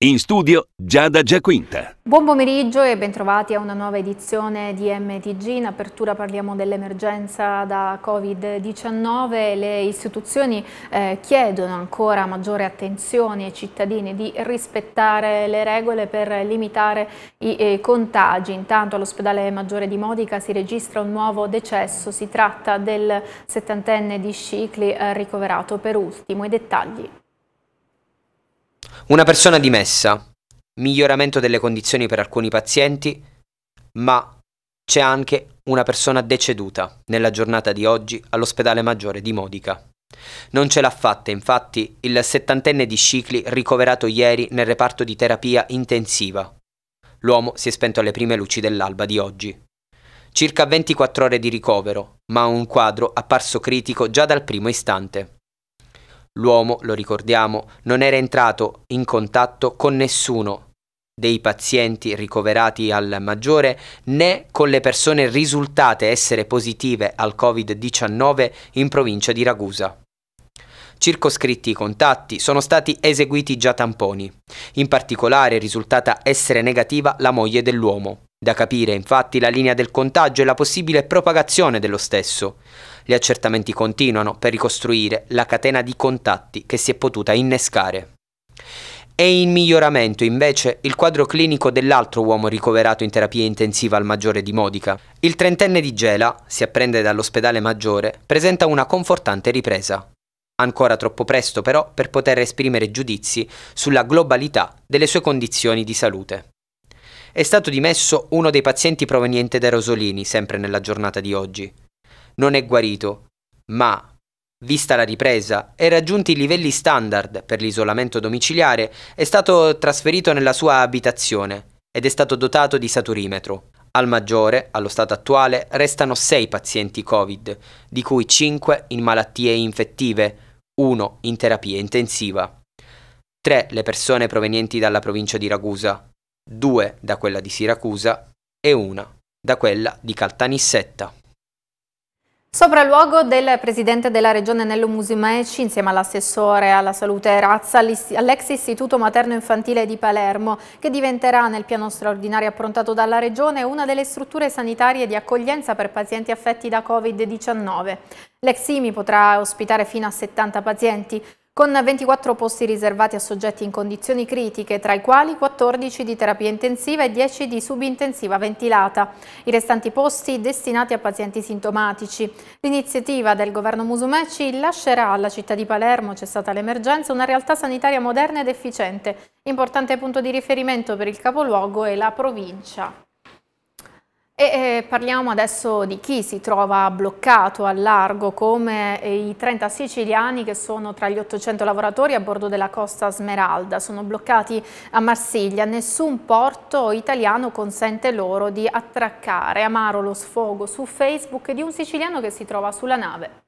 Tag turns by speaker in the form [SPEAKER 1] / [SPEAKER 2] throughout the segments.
[SPEAKER 1] In studio Giada Giaquinta.
[SPEAKER 2] Buon pomeriggio e bentrovati a una nuova edizione di MTG. In apertura parliamo dell'emergenza da Covid-19. Le istituzioni eh, chiedono ancora maggiore attenzione ai cittadini di rispettare le regole per limitare i eh, contagi. Intanto all'ospedale Maggiore di Modica si registra un nuovo decesso. Si tratta del settantenne di Scicli eh, ricoverato per ultimo. I dettagli.
[SPEAKER 3] Una persona dimessa, miglioramento delle condizioni per alcuni pazienti, ma c'è anche una persona deceduta nella giornata di oggi all'ospedale maggiore di Modica. Non ce l'ha fatta infatti il settantenne di Scicli ricoverato ieri nel reparto di terapia intensiva. L'uomo si è spento alle prime luci dell'alba di oggi. Circa 24 ore di ricovero, ma un quadro apparso critico già dal primo istante. L'uomo, lo ricordiamo, non era entrato in contatto con nessuno dei pazienti ricoverati al maggiore né con le persone risultate essere positive al Covid-19 in provincia di Ragusa. Circoscritti i contatti, sono stati eseguiti già tamponi. In particolare è risultata essere negativa la moglie dell'uomo. Da capire infatti la linea del contagio e la possibile propagazione dello stesso. Gli accertamenti continuano per ricostruire la catena di contatti che si è potuta innescare. È in miglioramento invece il quadro clinico dell'altro uomo ricoverato in terapia intensiva al maggiore di Modica. Il trentenne di Gela, si apprende dall'ospedale maggiore, presenta una confortante ripresa. Ancora troppo presto però per poter esprimere giudizi sulla globalità delle sue condizioni di salute. È stato dimesso uno dei pazienti proveniente da Rosolini, sempre nella giornata di oggi. Non è guarito, ma, vista la ripresa e raggiunti i livelli standard per l'isolamento domiciliare, è stato trasferito nella sua abitazione ed è stato dotato di saturimetro. Al maggiore, allo stato attuale, restano 6 pazienti Covid, di cui 5 in malattie infettive, 1 in terapia intensiva. 3 le persone provenienti dalla provincia di Ragusa, due da quella di Siracusa e una da quella di Caltanissetta.
[SPEAKER 2] Sopralluogo del presidente della regione Nello Musumeci insieme all'assessore alla salute razza all'ex istituto materno infantile di Palermo che diventerà nel piano straordinario approntato dalla regione una delle strutture sanitarie di accoglienza per pazienti affetti da Covid-19. L'ex IMI potrà ospitare fino a 70 pazienti con 24 posti riservati a soggetti in condizioni critiche, tra i quali 14 di terapia intensiva e 10 di subintensiva ventilata. I restanti posti destinati a pazienti sintomatici. L'iniziativa del governo Musumeci lascerà alla città di Palermo, cessata l'emergenza, una realtà sanitaria moderna ed efficiente, importante punto di riferimento per il capoluogo e la provincia. E eh, parliamo adesso di chi si trova bloccato a largo, come eh, i 30 siciliani che sono tra gli 800 lavoratori a bordo della Costa Smeralda. Sono bloccati a Marsiglia, nessun porto italiano consente loro di attraccare. Amaro lo sfogo su Facebook di un siciliano che si trova sulla nave.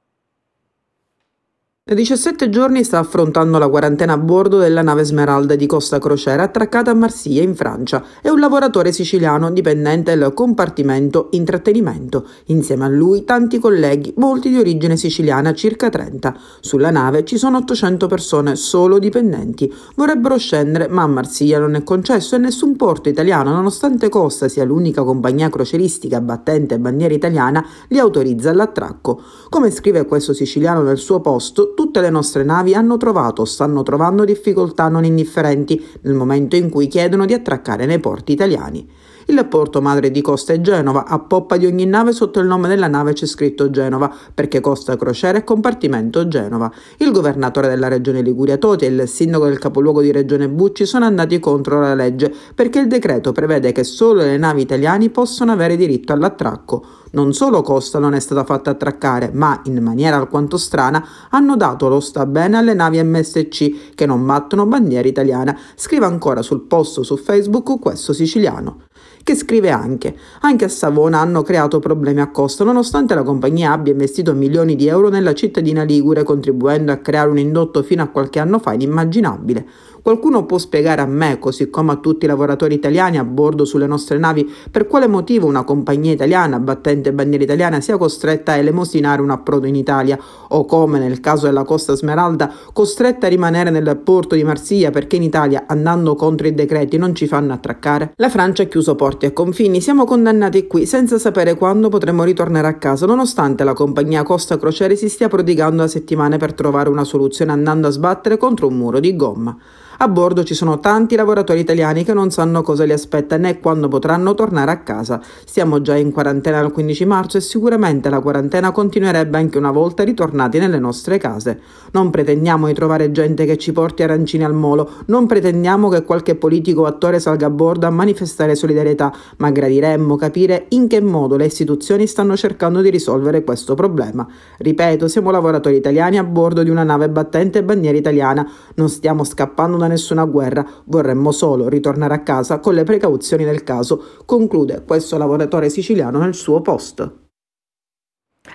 [SPEAKER 4] Da 17 giorni sta affrontando la quarantena a bordo della nave Smeralda di Costa Crociera attraccata a Marsiglia in Francia. È un lavoratore siciliano dipendente del compartimento intrattenimento. Insieme a lui tanti colleghi, molti di origine siciliana, circa 30. Sulla nave ci sono 800 persone, solo dipendenti. Vorrebbero scendere, ma a Marsiglia non è concesso e nessun porto italiano, nonostante Costa sia l'unica compagnia croceristica battente bandiera italiana, li autorizza all'attracco. Come scrive questo siciliano nel suo post, tutte le nostre navi hanno trovato o stanno trovando difficoltà non indifferenti nel momento in cui chiedono di attraccare nei porti italiani. Il porto madre di Costa è Genova, a poppa di ogni nave sotto il nome della nave c'è scritto Genova, perché Costa Crociera è compartimento Genova. Il governatore della regione Liguria Toti e il sindaco del capoluogo di regione Bucci sono andati contro la legge, perché il decreto prevede che solo le navi italiane possono avere diritto all'attracco. Non solo Costa non è stata fatta attraccare, ma in maniera alquanto strana hanno dato lo sta bene alle navi MSC che non battono bandiera italiana. Scrive ancora sul post su Facebook questo siciliano che scrive anche «Anche a Savona hanno creato problemi a costo, nonostante la compagnia abbia investito milioni di euro nella cittadina Ligure, contribuendo a creare un indotto fino a qualche anno fa inimmaginabile». Qualcuno può spiegare a me, così come a tutti i lavoratori italiani a bordo sulle nostre navi, per quale motivo una compagnia italiana battente bandiera italiana sia costretta a elemosinare un approdo in Italia o come nel caso della Costa Smeralda costretta a rimanere nel porto di Marsiglia perché in Italia andando contro i decreti non ci fanno attraccare? La Francia ha chiuso porti e confini, siamo condannati qui senza sapere quando potremo ritornare a casa nonostante la compagnia Costa Crociere si stia prodigando da settimane per trovare una soluzione andando a sbattere contro un muro di gomma. A bordo ci sono tanti lavoratori italiani che non sanno cosa li aspetta né quando potranno tornare a casa. Siamo già in quarantena dal 15 marzo e sicuramente la quarantena continuerebbe anche una volta ritornati nelle nostre case. Non pretendiamo di trovare gente che ci porti arancini al molo, non pretendiamo che qualche politico o attore salga a bordo a manifestare solidarietà, ma gradiremmo capire in che modo le istituzioni stanno cercando di risolvere questo problema. Ripeto, siamo lavoratori italiani a bordo di una nave battente bandiera italiana, non stiamo scappando da nessuna guerra, vorremmo solo ritornare a casa con le precauzioni del caso, conclude questo lavoratore siciliano nel suo post.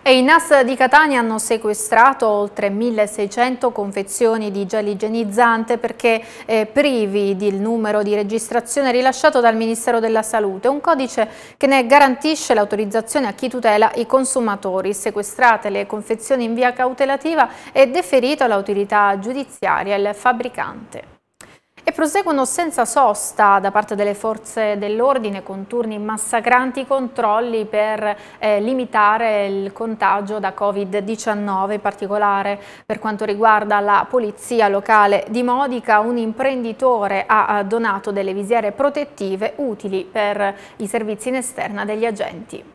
[SPEAKER 2] E i NAS di Catania hanno sequestrato oltre 1600 confezioni di gel igienizzante perché eh, privi del numero di registrazione rilasciato dal Ministero della Salute, un codice che ne garantisce l'autorizzazione a chi tutela i consumatori. Sequestrate le confezioni in via cautelativa e deferito all'autorità giudiziaria il fabbricante e proseguono senza sosta da parte delle forze dell'ordine con turni massacranti controlli per eh, limitare il contagio da Covid-19, in particolare per quanto riguarda la polizia locale di Modica, un imprenditore ha donato delle visiere protettive utili per i servizi in esterna degli agenti.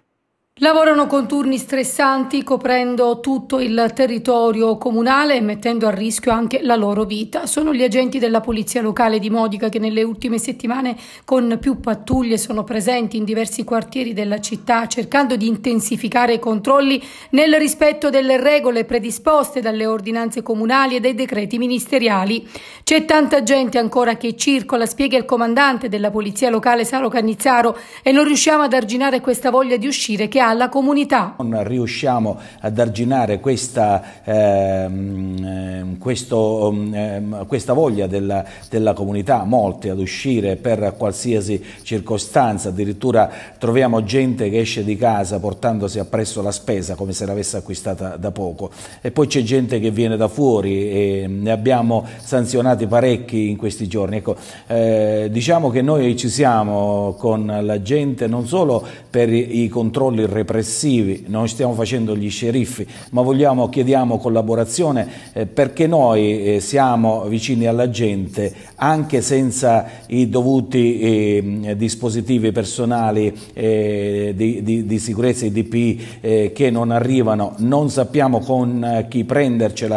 [SPEAKER 5] Lavorano con turni stressanti coprendo tutto il territorio comunale e mettendo a rischio anche la loro vita. Sono gli agenti della Polizia Locale di Modica che nelle ultime settimane con più pattuglie sono presenti in diversi quartieri della città cercando di intensificare i controlli nel rispetto delle regole predisposte dalle ordinanze comunali e dai decreti ministeriali. C'è tanta gente ancora che circola, spiega il comandante della Polizia Locale Saro Cannizzaro e non riusciamo ad arginare questa voglia di uscire che ha alla comunità.
[SPEAKER 1] Non riusciamo ad arginare questa, ehm, ehm, questo, ehm, questa voglia della, della comunità, molti ad uscire per qualsiasi circostanza, addirittura troviamo gente che esce di casa portandosi appresso la spesa come se l'avesse acquistata da poco e poi c'è gente che viene da fuori e ne abbiamo sanzionati parecchi in questi giorni. Ecco, eh, diciamo che noi ci siamo con la gente non solo per i controlli repressivi, non stiamo facendo gli sceriffi, ma vogliamo, chiediamo collaborazione eh, perché noi eh, siamo vicini alla gente anche senza i dovuti eh, dispositivi personali eh, di, di, di, sicurezza, i DPI eh, che non arrivano, non sappiamo con eh, chi prendercela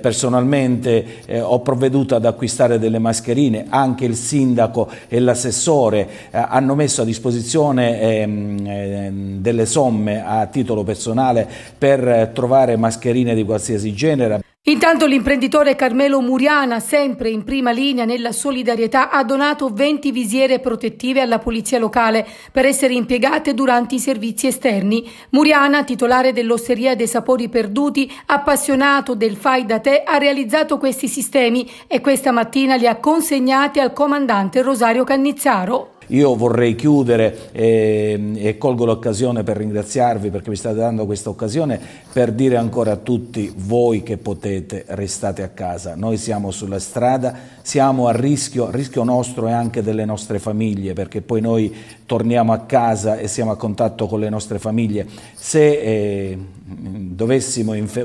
[SPEAKER 1] personalmente, ho provveduto ad acquistare delle mascherine, anche il sindaco e l'assessore hanno messo a disposizione ehm, delle delle somme a titolo personale per eh, trovare mascherine di qualsiasi genere.
[SPEAKER 5] Intanto l'imprenditore Carmelo Muriana, sempre in prima linea nella solidarietà, ha donato 20 visiere protettive alla polizia locale per essere impiegate durante i servizi esterni. Muriana, titolare dell'Osteria dei Sapori Perduti, appassionato del fai da te, ha realizzato questi sistemi e questa mattina li ha consegnati al comandante Rosario Cannizzaro.
[SPEAKER 1] Io vorrei chiudere e, ehm, e colgo l'occasione per ringraziarvi perché mi state dando questa occasione per dire ancora a tutti voi che potete restate a casa. Noi siamo sulla strada, siamo a rischio, rischio nostro e anche delle nostre famiglie perché poi noi torniamo a casa e siamo a contatto con le nostre famiglie. Se eh,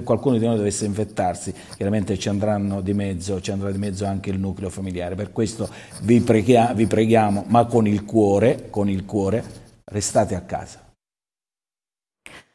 [SPEAKER 1] qualcuno di noi dovesse infettarsi, chiaramente ci, andranno di mezzo, ci andrà di mezzo anche il nucleo familiare. Per questo vi, preghiamo, vi preghiamo ma con il cuore, con il cuore, restate a casa.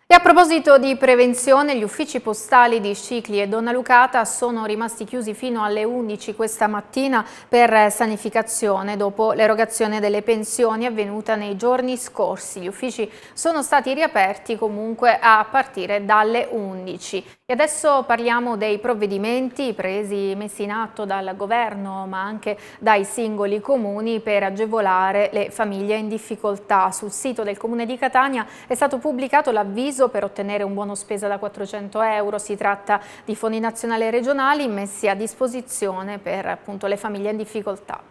[SPEAKER 2] E a proposito di prevenzione, gli uffici postali di Scicli e Donna Lucata sono rimasti chiusi fino alle 11 questa mattina per sanificazione dopo l'erogazione delle pensioni avvenuta nei giorni scorsi. Gli uffici sono stati riaperti comunque a partire dalle 11. E adesso parliamo dei provvedimenti presi, e messi in atto dal governo ma anche dai singoli comuni per agevolare le famiglie in difficoltà. Sul sito del comune di Catania è stato pubblicato l'avviso per ottenere un buono spesa da 400 euro. Si tratta di fondi nazionali e regionali messi a disposizione per appunto, le famiglie in difficoltà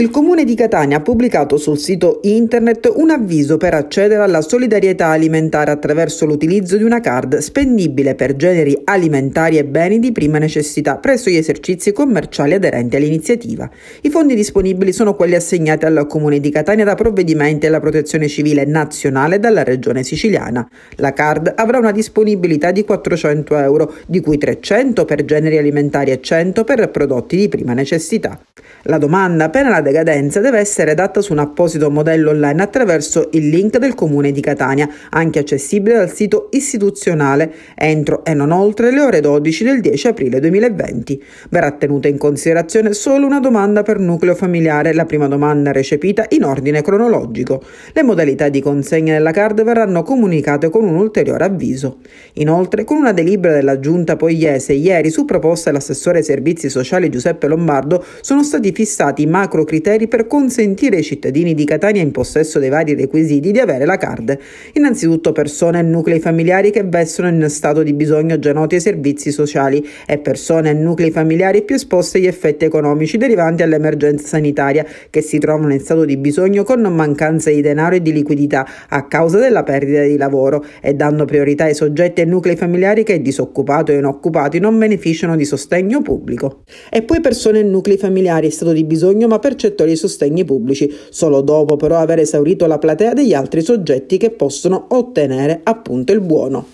[SPEAKER 4] il Comune di Catania ha pubblicato sul sito internet un avviso per accedere alla solidarietà alimentare attraverso l'utilizzo di una card spendibile per generi alimentari e beni di prima necessità presso gli esercizi commerciali aderenti all'iniziativa. I fondi disponibili sono quelli assegnati al Comune di Catania da provvedimenti alla Protezione Civile Nazionale dalla Regione Siciliana. La card avrà una disponibilità di 400 euro, di cui 300 per generi alimentari e 100 per prodotti di prima necessità. La domanda, appena la decadenza deve essere data su un apposito modello online attraverso il link del comune di Catania, anche accessibile dal sito istituzionale entro e non oltre le ore 12 del 10 aprile 2020. Verrà tenuta in considerazione solo una domanda per nucleo familiare, la prima domanda recepita in ordine cronologico. Le modalità di consegna della card verranno comunicate con un ulteriore avviso. Inoltre, con una delibera della Giunta Pogliese ieri su proposta dell'assessore ai servizi sociali Giuseppe Lombardo, sono stati fissati macro criteri per consentire ai cittadini di Catania in possesso dei vari requisiti di avere la card. Innanzitutto persone e nuclei familiari che vestono in stato di bisogno già noti ai servizi sociali e persone e nuclei familiari più esposte agli effetti economici derivanti dall'emergenza sanitaria che si trovano in stato di bisogno con mancanza di denaro e di liquidità a causa della perdita di lavoro e dando priorità ai soggetti e nuclei familiari che disoccupati o inoccupati non beneficiano di sostegno pubblico. E poi persone e nuclei familiari in stato di bisogno ma per percettori di sostegni pubblici, solo dopo però aver esaurito la platea degli altri soggetti che possono ottenere appunto il buono.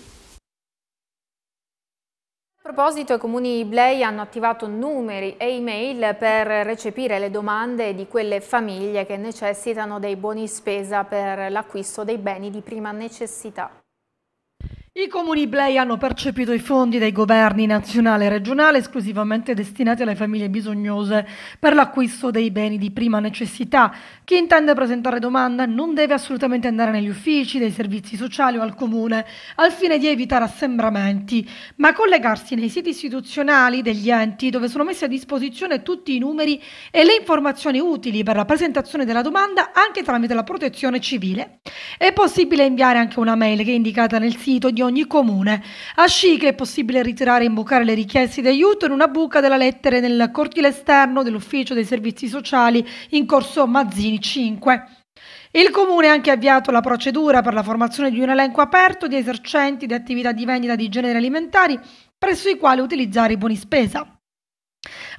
[SPEAKER 2] A proposito, i comuni Iblei hanno attivato numeri e email per recepire le domande di quelle famiglie che necessitano dei buoni spesa per l'acquisto dei beni di prima necessità.
[SPEAKER 6] I comuni Blei hanno percepito i fondi dei governi nazionale e regionale esclusivamente destinati alle famiglie bisognose per l'acquisto dei beni di prima necessità. Chi intende presentare domanda non deve assolutamente andare negli uffici, dei servizi sociali o al comune al fine di evitare assembramenti, ma collegarsi nei siti istituzionali degli enti dove sono messi a disposizione tutti i numeri e le informazioni utili per la presentazione della domanda anche tramite la protezione civile. È possibile inviare anche una mail che è indicata nel sito di ogni comune. A Scica è possibile ritirare e imbucare le richieste di aiuto in una buca della lettera nel cortile esterno dell'ufficio dei servizi sociali in corso Mazzini 5. Il Comune ha anche avviato la procedura per la formazione di un elenco aperto di esercenti di attività di vendita di generi alimentari presso i quali utilizzare i buoni spesa.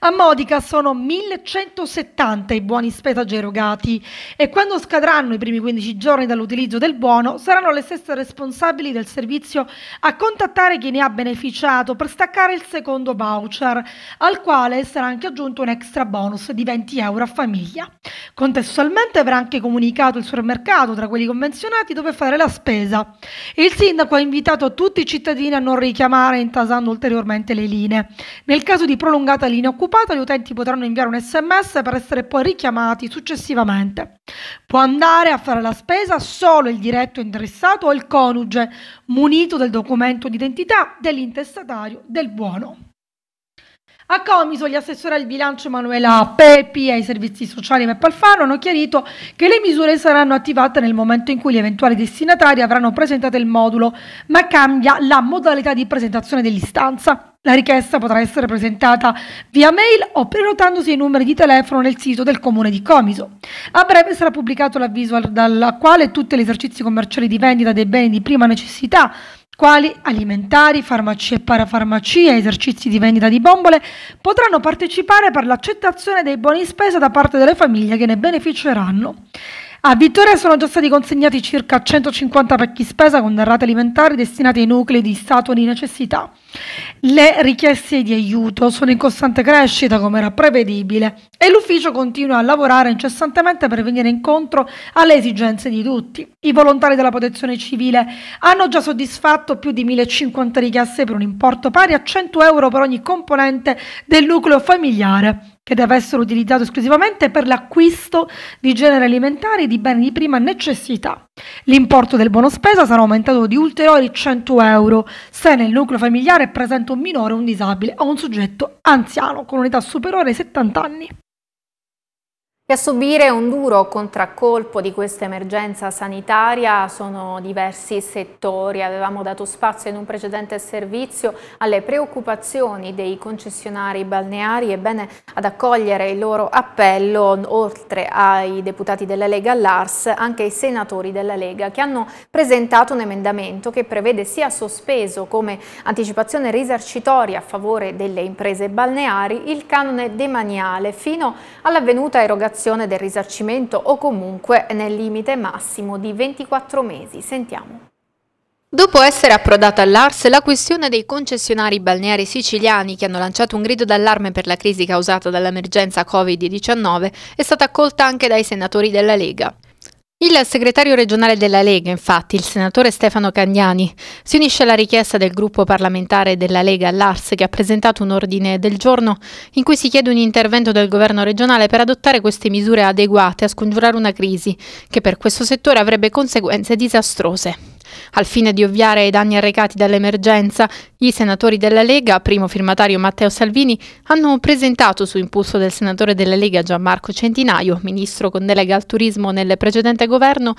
[SPEAKER 6] A Modica sono 1170 i buoni spesa erogati e quando scadranno i primi 15 giorni dall'utilizzo del buono saranno le stesse responsabili del servizio a contattare chi ne ha beneficiato per staccare il secondo voucher, al quale sarà anche aggiunto un extra bonus di 20 euro a famiglia. Contestualmente verrà anche comunicato il supermercato tra quelli convenzionati dove fare la spesa. Il sindaco ha invitato tutti i cittadini a non richiamare intasando ulteriormente le linee. Nel caso di prolungata linea occupata, occupata gli utenti potranno inviare un sms per essere poi richiamati successivamente. Può andare a fare la spesa solo il diretto interessato o il coniuge munito del documento d'identità dell'intestatario del buono. A Comiso, gli assessori al bilancio Emanuela Pepi e ai servizi sociali Meppa Alfano hanno chiarito che le misure saranno attivate nel momento in cui gli eventuali destinatari avranno presentato il modulo, ma cambia la modalità di presentazione dell'istanza. La richiesta potrà essere presentata via mail o prenotandosi i numeri di telefono nel sito del comune di Comiso. A breve sarà pubblicato l'avviso dal quale tutti gli esercizi commerciali di vendita dei beni di prima necessità quali alimentari, farmacie e parafarmacie, esercizi di vendita di bombole, potranno partecipare per l'accettazione dei buoni spesa da parte delle famiglie che ne beneficeranno. A Vittoria sono già stati consegnati circa 150 pacchi spesa con derrate alimentari destinate ai nuclei di stato di necessità. Le richieste di aiuto sono in costante crescita, come era prevedibile, e l'ufficio continua a lavorare incessantemente per venire incontro alle esigenze di tutti. I volontari della protezione civile hanno già soddisfatto più di 1050 richieste per un importo pari a 100 euro per ogni componente del nucleo familiare che deve essere utilizzato esclusivamente per l'acquisto di generi alimentari e di beni di prima necessità. L'importo del buono spesa sarà aumentato di ulteriori 100 euro se nel nucleo familiare è presente un minore, un disabile o un soggetto anziano con un'età superiore ai 70 anni.
[SPEAKER 2] E a subire un duro contraccolpo di questa emergenza sanitaria sono diversi settori. Avevamo dato spazio in un precedente servizio alle preoccupazioni dei concessionari balneari. Ebbene, ad accogliere il loro appello, oltre ai deputati della Lega all'Ars, anche i senatori della Lega, che hanno presentato un emendamento che prevede sia sospeso come anticipazione risarcitoria a favore delle imprese balneari il canone demaniale fino all'avvenuta erogazione l'applicazione del risarcimento o comunque nel limite massimo di 24 mesi. Sentiamo. Dopo essere approdata all'Ars, la questione dei concessionari balneari siciliani che hanno lanciato un grido d'allarme per la crisi causata dall'emergenza Covid-19 è stata accolta anche dai senatori della Lega. Il segretario regionale della Lega, infatti, il senatore Stefano Cagnani, si unisce alla richiesta del gruppo parlamentare della Lega all'Ars che ha presentato un ordine del giorno in cui si chiede un intervento del governo regionale per adottare queste misure adeguate a scongiurare una crisi che per questo settore avrebbe conseguenze disastrose. Al fine di ovviare ai danni arrecati dall'emergenza, i senatori della Lega, primo firmatario Matteo Salvini, hanno presentato su impulso del senatore della Lega Gianmarco Centinaio, ministro con delega al turismo nel precedente governo,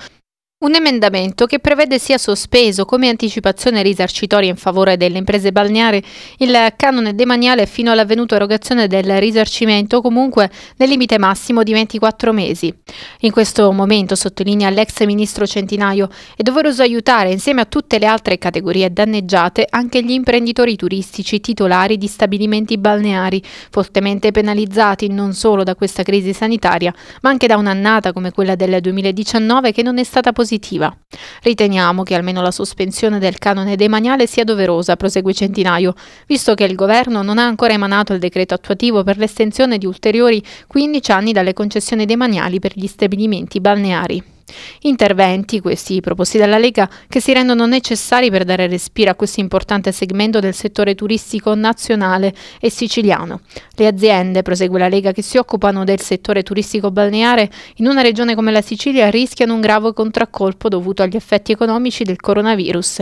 [SPEAKER 2] un emendamento che prevede sia sospeso come anticipazione risarcitoria in favore delle imprese balneare il canone demaniale fino all'avvenuta erogazione del risarcimento comunque nel limite massimo di 24 mesi. In questo momento, sottolinea l'ex ministro Centinaio, è doveroso aiutare insieme a tutte le altre categorie danneggiate anche gli imprenditori turistici titolari di stabilimenti balneari, fortemente penalizzati non solo da questa crisi sanitaria, ma anche da un'annata come quella del 2019 che non è stata positiva positiva. Riteniamo che almeno la sospensione del canone demaniale sia doverosa, prosegue Centinaio, visto che il governo non ha ancora emanato il decreto attuativo per l'estensione di ulteriori 15 anni dalle concessioni demaniali per gli stabilimenti balneari. Interventi, questi proposti dalla Lega, che si rendono necessari per dare respiro a questo importante segmento del settore turistico nazionale e siciliano. Le aziende, prosegue la Lega, che si occupano del settore turistico balneare in una regione come la Sicilia rischiano un grave contraccolpo dovuto agli effetti economici del coronavirus.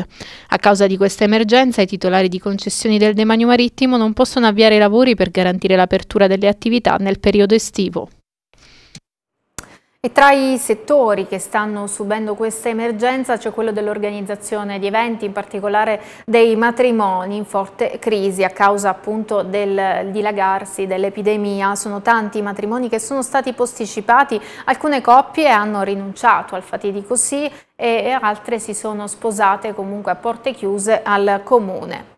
[SPEAKER 2] A causa di questa emergenza i titolari di concessioni del demanio marittimo non possono avviare i lavori per garantire l'apertura delle attività nel periodo estivo. E tra i settori che stanno subendo questa emergenza c'è quello dell'organizzazione di eventi, in particolare dei matrimoni in forte crisi a causa appunto del dilagarsi dell'epidemia. Sono tanti i matrimoni che sono stati posticipati, alcune coppie hanno rinunciato al fatidico sì e altre si sono sposate comunque a porte chiuse al comune.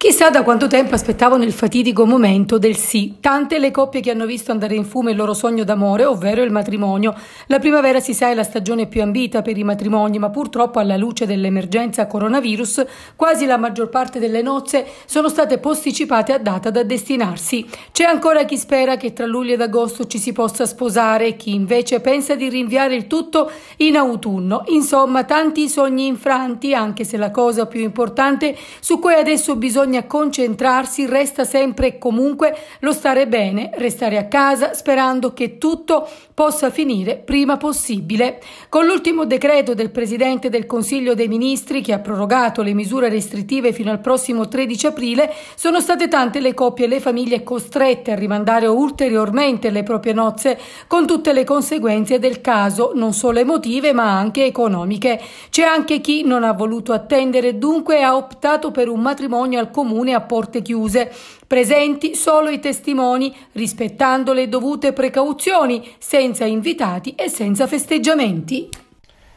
[SPEAKER 5] Chissà da quanto tempo aspettavano il fatidico momento del sì. Tante le coppie che hanno visto andare in fumo il loro sogno d'amore, ovvero il matrimonio. La primavera si sa è la stagione più ambita per i matrimoni, ma purtroppo alla luce dell'emergenza coronavirus, quasi la maggior parte delle nozze sono state posticipate a data da destinarsi. C'è ancora chi spera che tra luglio ed agosto ci si possa sposare e chi invece pensa di rinviare il tutto in autunno. Insomma, tanti sogni infranti, anche se la cosa più importante su cui adesso bisogna bisogna concentrarsi resta sempre e comunque lo stare bene, restare a casa sperando che tutto possa finire prima possibile. Con l'ultimo decreto del Presidente del Consiglio dei Ministri che ha prorogato le misure restrittive fino al prossimo 13 aprile, sono state tante le coppie e le famiglie costrette a rimandare ulteriormente le proprie nozze, con tutte le conseguenze del caso, non solo emotive ma anche economiche. C'è anche chi non ha voluto attendere, dunque ha optato per un matrimonio al comune a porte chiuse presenti solo i testimoni, rispettando le dovute precauzioni, senza invitati e senza festeggiamenti.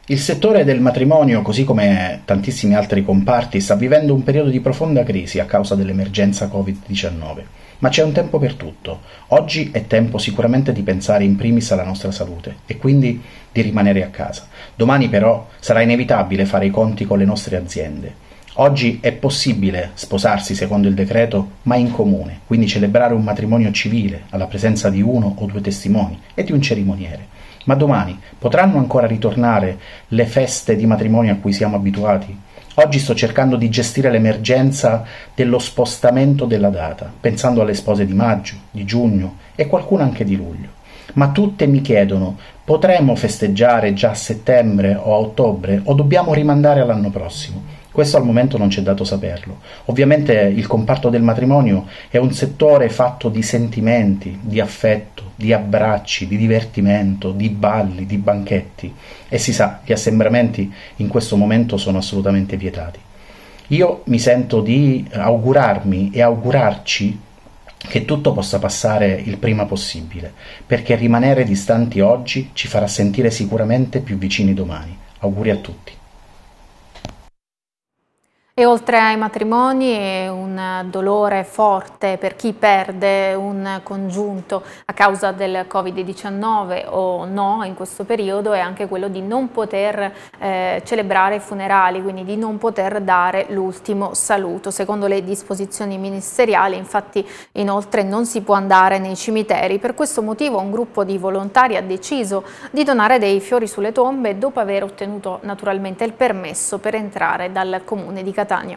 [SPEAKER 7] Il settore del matrimonio, così come tantissimi altri comparti, sta vivendo un periodo di profonda crisi a causa dell'emergenza Covid-19. Ma c'è un tempo per tutto. Oggi è tempo sicuramente di pensare in primis alla nostra salute e quindi di rimanere a casa. Domani però sarà inevitabile fare i conti con le nostre aziende. Oggi è possibile sposarsi secondo il decreto, ma in comune, quindi celebrare un matrimonio civile alla presenza di uno o due testimoni e di un cerimoniere. Ma domani potranno ancora ritornare le feste di matrimonio a cui siamo abituati? Oggi sto cercando di gestire l'emergenza dello spostamento della data, pensando alle spose di maggio, di giugno e qualcuna anche di luglio. Ma tutte mi chiedono, potremmo festeggiare già a settembre o a ottobre o dobbiamo rimandare all'anno prossimo? Questo al momento non ci è dato saperlo. Ovviamente il comparto del matrimonio è un settore fatto di sentimenti, di affetto, di abbracci, di divertimento, di balli, di banchetti e si sa, gli assembramenti in questo momento sono assolutamente vietati. Io mi sento di augurarmi e augurarci che tutto possa passare il prima possibile, perché rimanere distanti oggi ci farà sentire sicuramente più vicini domani. Auguri a tutti.
[SPEAKER 2] E oltre ai matrimoni è un dolore forte per chi perde un congiunto a causa del Covid-19 o no in questo periodo è anche quello di non poter eh, celebrare funerali, quindi di non poter dare l'ultimo saluto. Secondo le disposizioni ministeriali infatti inoltre non si può andare nei cimiteri. Per questo motivo un gruppo di volontari ha deciso di donare dei fiori sulle tombe dopo aver ottenuto naturalmente il permesso per entrare dal comune di Castellano. Catania.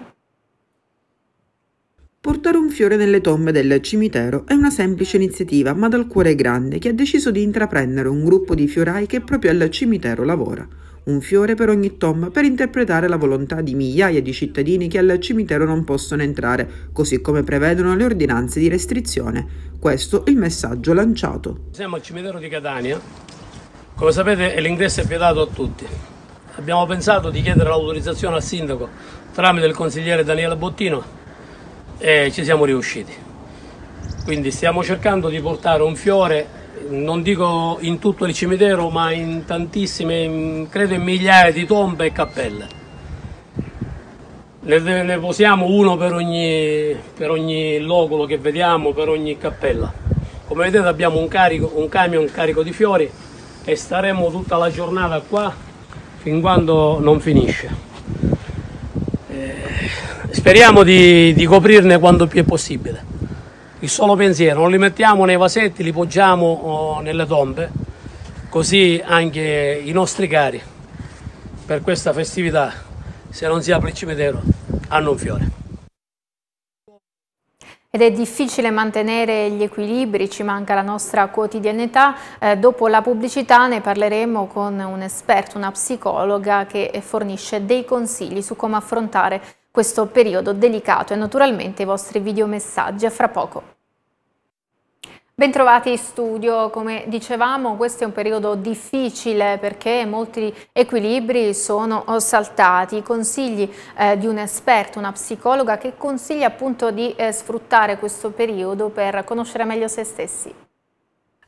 [SPEAKER 4] Portare un fiore nelle tombe del cimitero è una semplice iniziativa, ma dal cuore grande, che ha deciso di intraprendere un gruppo di fiorai che proprio al cimitero lavora. Un fiore per ogni tomba per interpretare la volontà di migliaia di cittadini che al cimitero non possono entrare, così come prevedono le ordinanze di restrizione. Questo è il messaggio lanciato.
[SPEAKER 8] Siamo al cimitero di Catania. Come sapete l'ingresso è vietato a tutti abbiamo pensato di chiedere l'autorizzazione al sindaco tramite il consigliere Daniele Bottino eh, ci siamo riusciti. Quindi stiamo cercando di portare un fiore, non dico in tutto il cimitero, ma in tantissime, in, credo in migliaia di tombe e cappelle. Ne, ne posiamo uno per ogni, per ogni locolo che vediamo, per ogni cappella. Come vedete abbiamo un, carico, un camion carico di fiori e staremo tutta la giornata qua fin quando non finisce. Eh, speriamo di, di, coprirne quanto più è possibile. Il solo pensiero, non li mettiamo nei vasetti, li poggiamo oh, nelle tombe, così anche i nostri cari per questa festività, se non si apre il cimitero, hanno un fiore.
[SPEAKER 2] Ed è difficile mantenere gli equilibri, ci manca la nostra quotidianità. Eh, dopo la pubblicità ne parleremo con un esperto, una psicologa che fornisce dei consigli su come affrontare questo periodo delicato e naturalmente i vostri videomessaggi a fra poco. Bentrovati in studio, come dicevamo questo è un periodo difficile perché molti equilibri sono saltati, consigli eh, di un esperto, una psicologa che consiglia appunto di eh, sfruttare questo periodo per conoscere meglio se stessi.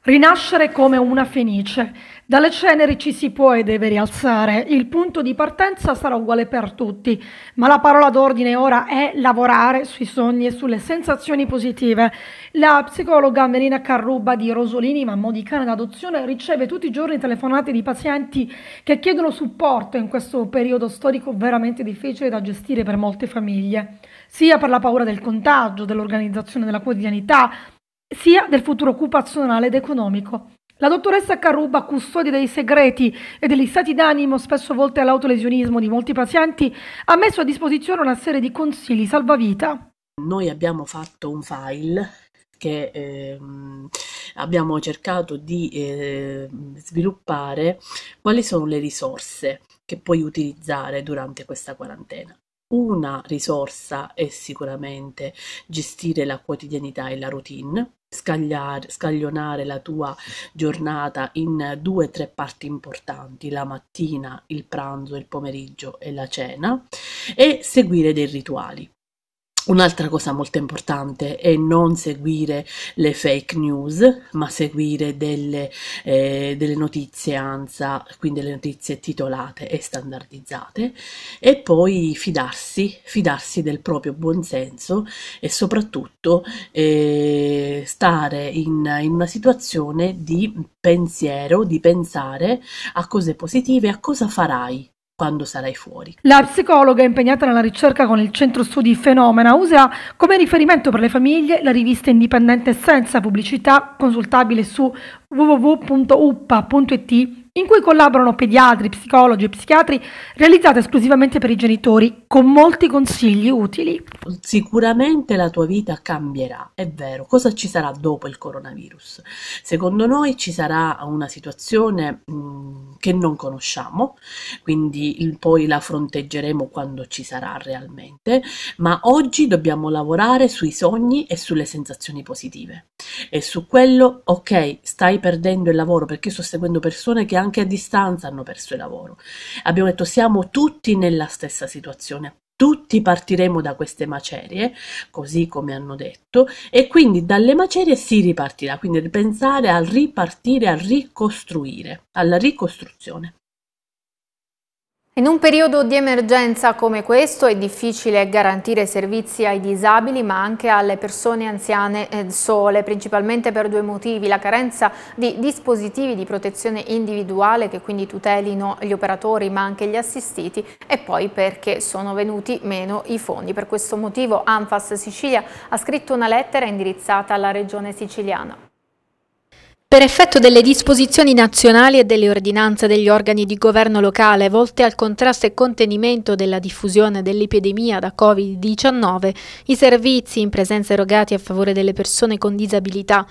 [SPEAKER 6] Rinascere come una fenice. Dalle ceneri ci si può e deve rialzare. Il punto di partenza sarà uguale per tutti, ma la parola d'ordine ora è lavorare sui sogni e sulle sensazioni positive. La psicologa Melina Carruba di Rosolini, mamma di cane d'adozione, riceve tutti i giorni telefonate di pazienti che chiedono supporto in questo periodo storico veramente difficile da gestire per molte famiglie, sia per la paura del contagio, dell'organizzazione della quotidianità, sia del futuro occupazionale ed economico. La dottoressa Carruba, custode dei segreti e degli stati d'animo spesso volte all'autolesionismo di molti pazienti, ha messo a disposizione una serie di consigli salvavita.
[SPEAKER 9] Noi abbiamo fatto un file che eh, abbiamo cercato di eh, sviluppare quali sono le risorse che puoi utilizzare durante questa quarantena. Una risorsa è sicuramente gestire la quotidianità e la routine, scagliare, scaglionare la tua giornata in due o tre parti importanti, la mattina, il pranzo, il pomeriggio e la cena, e seguire dei rituali. Un'altra cosa molto importante è non seguire le fake news, ma seguire delle, eh, delle, notizie ANSA, quindi le notizie titolate e standardizzate, e poi fidarsi, fidarsi del proprio buonsenso e soprattutto eh, stare in, in una situazione di pensiero, di pensare a cose positive, a cosa farai quando sarai fuori.
[SPEAKER 6] La psicologa impegnata nella ricerca con il centro studi Fenomena usa come riferimento per le famiglie la rivista indipendente senza pubblicità consultabile su www.uppa.it in cui collaborano pediatri, psicologi e psichiatri realizzate
[SPEAKER 9] esclusivamente per i genitori, con molti consigli utili. Sicuramente la tua vita cambierà, è vero. Cosa ci sarà dopo il coronavirus? Secondo noi ci sarà una situazione mh, mm, che non conosciamo, quindi il, poi la fronteggeremo quando ci sarà realmente, ma oggi dobbiamo lavorare sui sogni e sulle sensazioni positive. E su quello, ok, stai perdendo il lavoro perché sto seguendo persone che hanno anche a distanza hanno perso il lavoro. Abbiamo detto siamo tutti nella stessa situazione, tutti partiremo da queste macerie, così come hanno detto, e quindi dalle macerie si ripartirà, quindi pensare al ripartire, a ricostruire, alla ricostruzione.
[SPEAKER 2] In un periodo di emergenza come questo è difficile garantire servizi ai disabili ma anche alle persone anziane eh, sole, principalmente per due motivi, la carenza di dispositivi di protezione individuale che quindi tutelino gli operatori ma anche gli assistiti e poi perché sono venuti meno i fondi. Per questo motivo Anfas Sicilia ha scritto una lettera indirizzata alla regione siciliana. Per effetto delle disposizioni nazionali e delle ordinanze degli organi di governo locale volte al contrasto e contenimento della diffusione dell'epidemia da Covid-19, i servizi in presenza erogati a favore delle persone con disabilità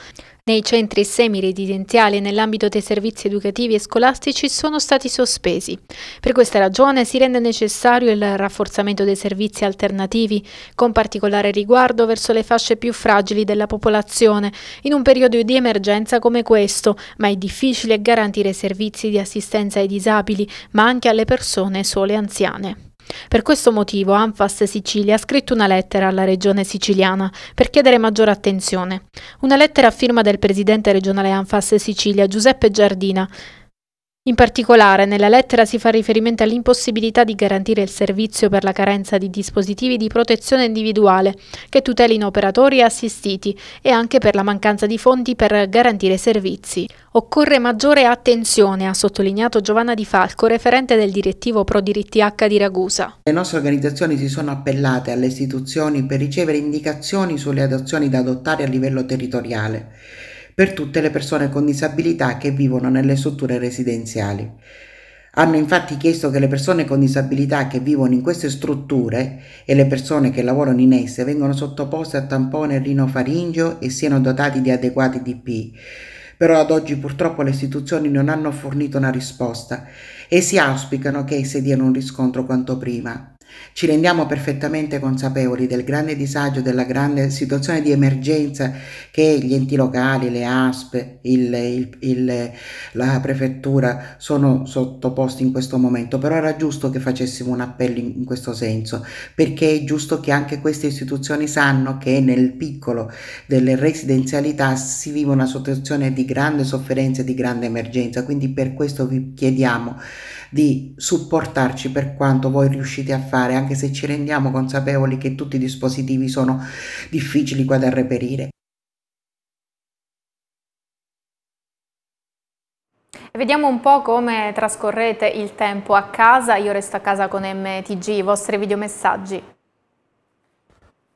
[SPEAKER 2] nei centri semiresidenziali e nell'ambito dei servizi educativi e scolastici sono stati sospesi. Per questa ragione si rende necessario il rafforzamento dei servizi alternativi, con particolare riguardo verso le fasce più fragili della popolazione, in un periodo di emergenza come questo, ma è difficile garantire servizi di assistenza ai disabili, ma anche alle persone sole anziane. Per questo motivo Anfas Sicilia ha scritto una lettera alla regione siciliana per chiedere maggiore attenzione. Una lettera a firma del presidente regionale Anfas Sicilia Giuseppe Giardina in particolare, nella lettera si fa riferimento all'impossibilità di garantire il servizio per la carenza di dispositivi di protezione individuale che tutelino operatori e assistiti e anche per la mancanza di fondi per garantire servizi. Occorre maggiore attenzione, ha sottolineato Giovanna Di Falco, referente del direttivo Pro Diritti H di Ragusa.
[SPEAKER 10] Le nostre organizzazioni si sono appellate alle istituzioni per ricevere indicazioni sulle adozioni da adottare a livello territoriale per tutte le persone con disabilità che vivono nelle strutture residenziali. Hanno infatti chiesto che le persone con disabilità che vivono in queste strutture e le persone che lavorano in esse vengano sottoposte a tampone rinofaringio e siano dotati di adeguati DP. Però ad oggi purtroppo le istituzioni non hanno fornito una risposta e si auspicano che esse diano un riscontro quanto prima. Ci rendiamo perfettamente consapevoli del grande disagio, della grande situazione di emergenza che gli enti locali, le ASP, il, il, il, la prefettura sono sottoposti in questo momento, però era giusto che facessimo un appello in, in questo senso, perché è giusto che anche queste istituzioni sanno che nel piccolo delle residenzialità si vive una situazione di grande sofferenza, e di grande emergenza, quindi per questo vi chiediamo di supportarci per quanto voi riuscite a fare, anche se ci rendiamo consapevoli che tutti i dispositivi sono difficili qua da reperire.
[SPEAKER 2] Vediamo un po' come trascorrete il tempo a casa, io resto a casa con MTG, i vostri videomessaggi.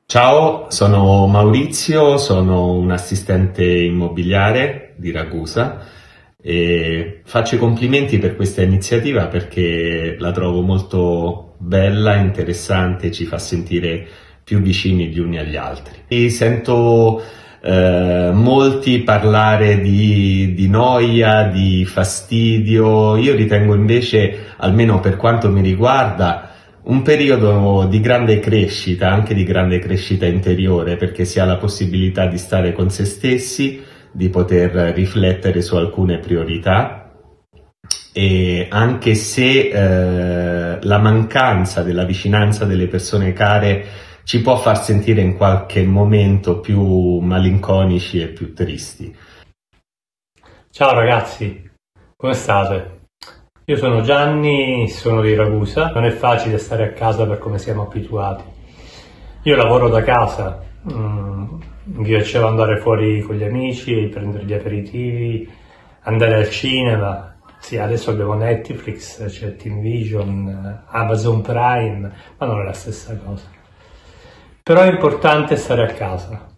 [SPEAKER 1] Ciao, sono Maurizio, sono un assistente immobiliare di Ragusa e faccio i complimenti per questa iniziativa perché la trovo molto bella, interessante, ci fa sentire più vicini gli uni agli altri. E sento eh, molti parlare di, di, noia, di fastidio, io ritengo invece, almeno per quanto mi riguarda, un periodo di grande crescita, anche di grande crescita interiore, perché si ha la possibilità di stare con se stessi, di poter riflettere su alcune priorità e anche se eh, la mancanza della vicinanza delle persone care ci può far sentire in qualche momento più malinconici e più tristi.
[SPEAKER 8] Ciao ragazzi, come state? Io sono Gianni, sono di Ragusa, non è facile stare a casa per come siamo abituati io lavoro da casa, mm, mi piaceva andare fuori con gli amici, prendere gli aperitivi, andare al cinema. Sì, adesso abbiamo Netflix, c'è cioè Team Vision, Amazon Prime, ma non è la stessa cosa. Però è importante stare a casa.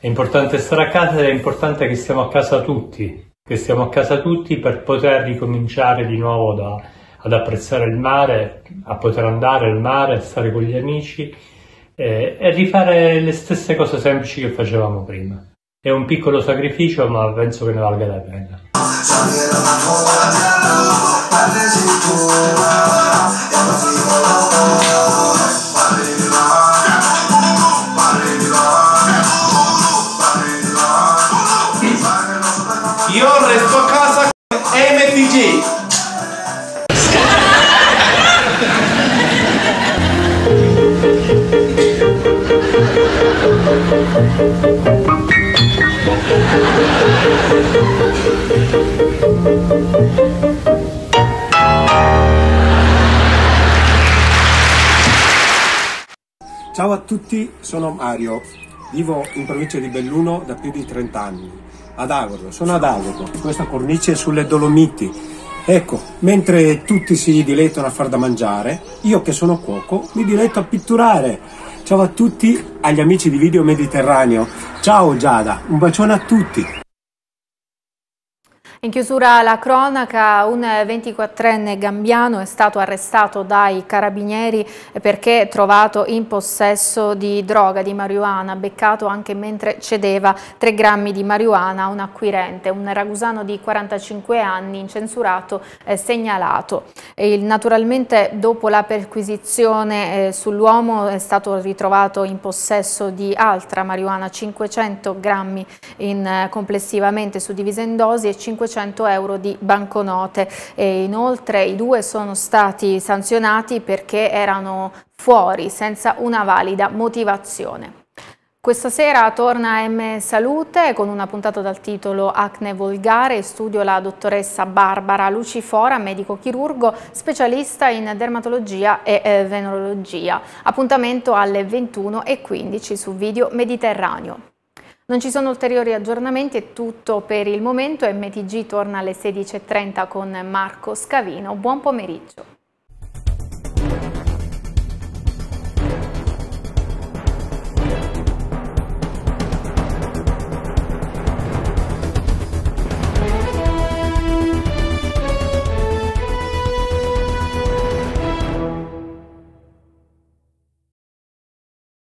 [SPEAKER 8] È importante stare a casa ed è importante che stiamo a casa tutti, che stiamo a casa tutti per poter ricominciare di nuovo da, ad apprezzare il mare, a poter andare al mare, stare con gli amici eh, e rifare le stesse cose semplici che facevamo prima. È un piccolo sacrificio, ma penso che ne valga la pena.
[SPEAKER 1] Io resto a casa con MPG. Ciao a tutti, sono Mario, vivo in provincia di Belluno da più di 30 anni, ad Agordo, sono ad Agordo, questa cornice è sulle Dolomiti. Ecco, mentre tutti si dilettano a far da mangiare, io che sono cuoco mi diletto a pitturare Ciao a tutti agli amici di Video Mediterraneo. Ciao Giada, un bacione a tutti.
[SPEAKER 2] In chiusura la cronaca, un 24enne gambiano è stato arrestato dai carabinieri perché trovato in possesso di droga, di marijuana, beccato anche mentre cedeva 3 grammi di marijuana a un acquirente, un ragusano di 45 anni incensurato eh, segnalato. E naturalmente dopo la perquisizione eh, sull'uomo è stato ritrovato in possesso di altra marijuana, 500 grammi in, eh, complessivamente suddivisa in dosi e 500 500 euro di banconote. E inoltre i due sono stati sanzionati perché erano fuori senza una valida motivazione. Questa sera torna M Salute con una puntata dal titolo Acne volgare, in studio la dottoressa Barbara Lucifora, medico chirurgo, specialista in dermatologia e eh, venologia. Appuntamento alle 21.15 su Video Mediterraneo. Non ci sono ulteriori aggiornamenti, è tutto per il momento. MTG torna alle 16.30 con Marco Scavino. Buon pomeriggio.